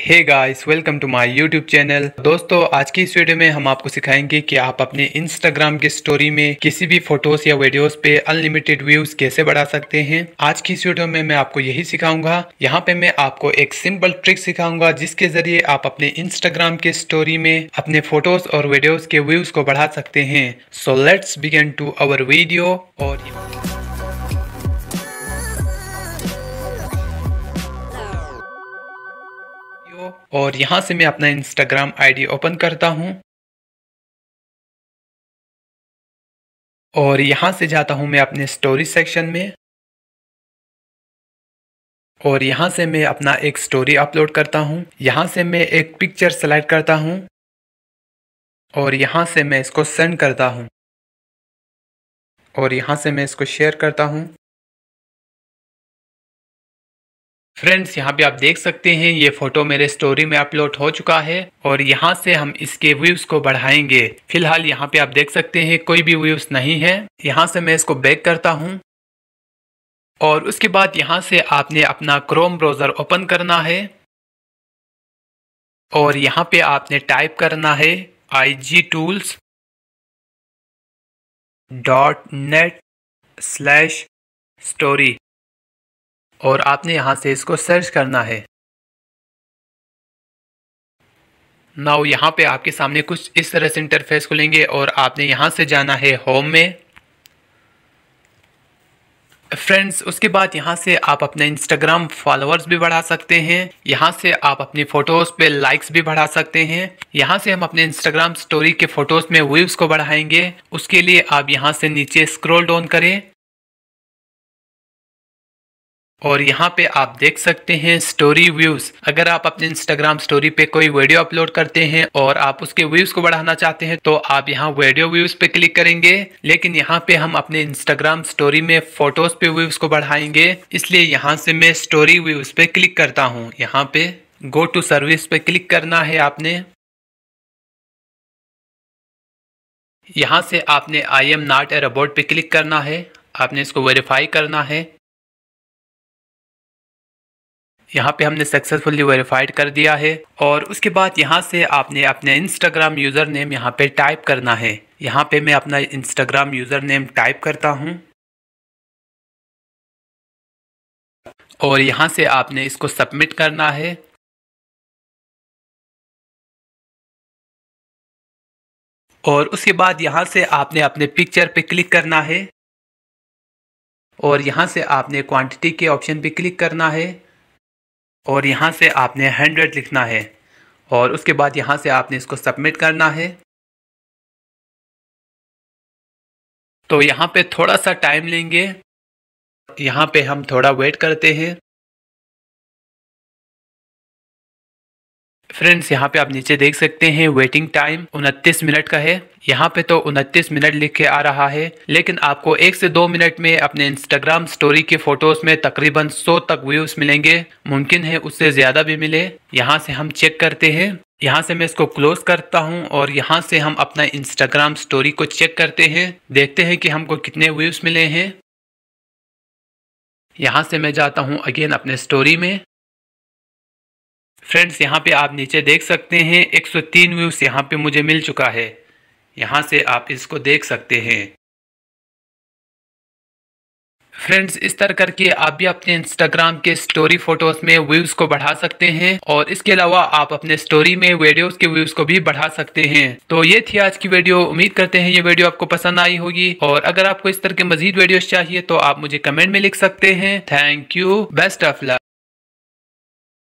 hey guys welcome to my YouTube channel दोस्तों आज की इस वीडियो में हम आपको सिखाएंगे कि आप अपने इंस्टाग्राम की स्टोरी में किसी भी फोटोज या वीडियोस पे अनलिमिटेड व्यूज कैसे बढ़ा सकते हैं आज की इस वीडियो में मैं आपको यही सिखाऊंगा यहाँ पे मैं आपको एक सिंपल ट्रिक सिखाऊंगा जिसके जरिए आप अपने इंस्टाग्राम के स्टोरी में अपने फोटोज और वीडियोज के व्यूज को बढ़ा सकते हैं so let's begin to our video और हो और यहाँ से मैं अपना इंस्टाग्राम आईडी ओपन करता हूँ और यहाँ से जाता हूँ मैं अपने स्टोरी सेक्शन में और यहाँ से मैं अपना एक स्टोरी अपलोड करता हूँ यहाँ से मैं एक पिक्चर सेलेक्ट करता हूँ और यहाँ से मैं इसको सेंड करता हूँ और यहाँ से मैं इसको शेयर करता हूँ फ्रेंड्स यहाँ पे आप देख सकते हैं ये फोटो मेरे स्टोरी में अपलोड हो चुका है और यहाँ से हम इसके व्यूज को बढ़ाएंगे फिलहाल यहाँ पे आप देख सकते हैं कोई भी व्यूज नहीं है यहाँ से मैं इसको बैक करता हूँ और उसके बाद यहाँ से आपने अपना क्रोम ब्राउज़र ओपन करना है और यहाँ पे आपने टाइप करना है I G tools dot net slash story और आपने यहाँ से इसको सर्च करना है नाउ यहाँ पे आपके सामने कुछ इस तरह से इंटरफेस खुलेंगे और आपने यहाँ से जाना है होम में फ्रेंड्स उसके बाद यहाँ से आप अपने इंस्टाग्राम फॉलोअर्स भी बढ़ा सकते हैं यहाँ से आप अपनी फ़ोटोज़ पे लाइक्स भी बढ़ा सकते हैं यहाँ से हम अपने इंस्टाग्राम स्टोरी के फ़ोटोज़ में व्यूज़ को बढ़ाएंगे उसके लिए आप यहाँ से नीचे स्क्रॉल डाउन करें और यहाँ पे आप देख सकते हैं स्टोरी व्यूज अगर आप अपने इंस्टाग्राम स्टोरी पे कोई वीडियो अपलोड करते हैं और आप उसके व्यूज को बढ़ाना चाहते हैं तो आप यहाँ वीडियो व्यूज पे क्लिक करेंगे लेकिन यहाँ पे हम अपने इंस्टाग्राम स्टोरी में फोटोज पे व्यूज को बढ़ाएंगे इसलिए यहाँ से मैं स्टोरी व्यूज पे क्लिक करता हूँ यहाँ पे गो टू सर्विस पे क्लिक करना है आपने यहाँ से आपने I am not a robot पे क्लिक करना है आपने इसको वेरीफाई करना है यहाँ पे हमने सक्सेसफुली वेरीफाइड कर दिया है और उसके बाद यहाँ से आपने अपने इंस्टाग्राम यूज़र नेम यहाँ पे टाइप करना है यहाँ पे मैं अपना इंस्टाग्राम यूज़र नेम टाइप करता हूँ और यहाँ से आपने इसको सबमिट करना है और उसके बाद यहाँ से आपने अपने पिक्चर पे क्लिक करना है और यहाँ से आपने क्वांटिटी के ऑप्शन पे क्लिक करना है और यहाँ से आपने हंड्रेड लिखना है और उसके बाद यहाँ से आपने इसको सबमिट करना है तो यहाँ पे थोड़ा सा टाइम लेंगे यहाँ पे हम थोड़ा वेट करते हैं फ्रेंड्स यहाँ पे आप नीचे देख सकते हैं वेटिंग टाइम उनतीस मिनट का है यहाँ पे तो उनतीस मिनट लिख के आ रहा है लेकिन आपको एक से दो मिनट में अपने इंस्टाग्राम स्टोरी के फोटोज में तकरीबन 100 तक व्यूज मिलेंगे मुमकिन है उससे ज़्यादा भी मिले यहाँ से हम चेक करते हैं यहाँ से मैं इसको क्लोज करता हूँ और यहाँ से हम अपना इंस्टाग्राम स्टोरी को चेक करते हैं देखते हैं कि हमको कितने व्यूज मिले हैं यहाँ से मैं जाता हूँ अगेन अपने स्टोरी में फ्रेंड्स यहाँ पे आप नीचे देख सकते हैं 103 व्यूज़ यहाँ पे मुझे मिल चुका है यहाँ से आप इसको देख सकते हैं फ्रेंड्स इस तरह करके आप भी अपने इंस्टाग्राम के स्टोरी फोटोज में व्यूज को बढ़ा सकते हैं और इसके अलावा आप अपने स्टोरी में वीडियोस के व्यूज को भी बढ़ा सकते हैं तो ये थी आज की वीडियो उम्मीद करते हैं ये वीडियो आपको पसंद आई होगी और अगर आपको इस तरह के मजीद वीडियोस चाहिए तो आप मुझे कमेंट में लिख सकते हैं thank you best of luck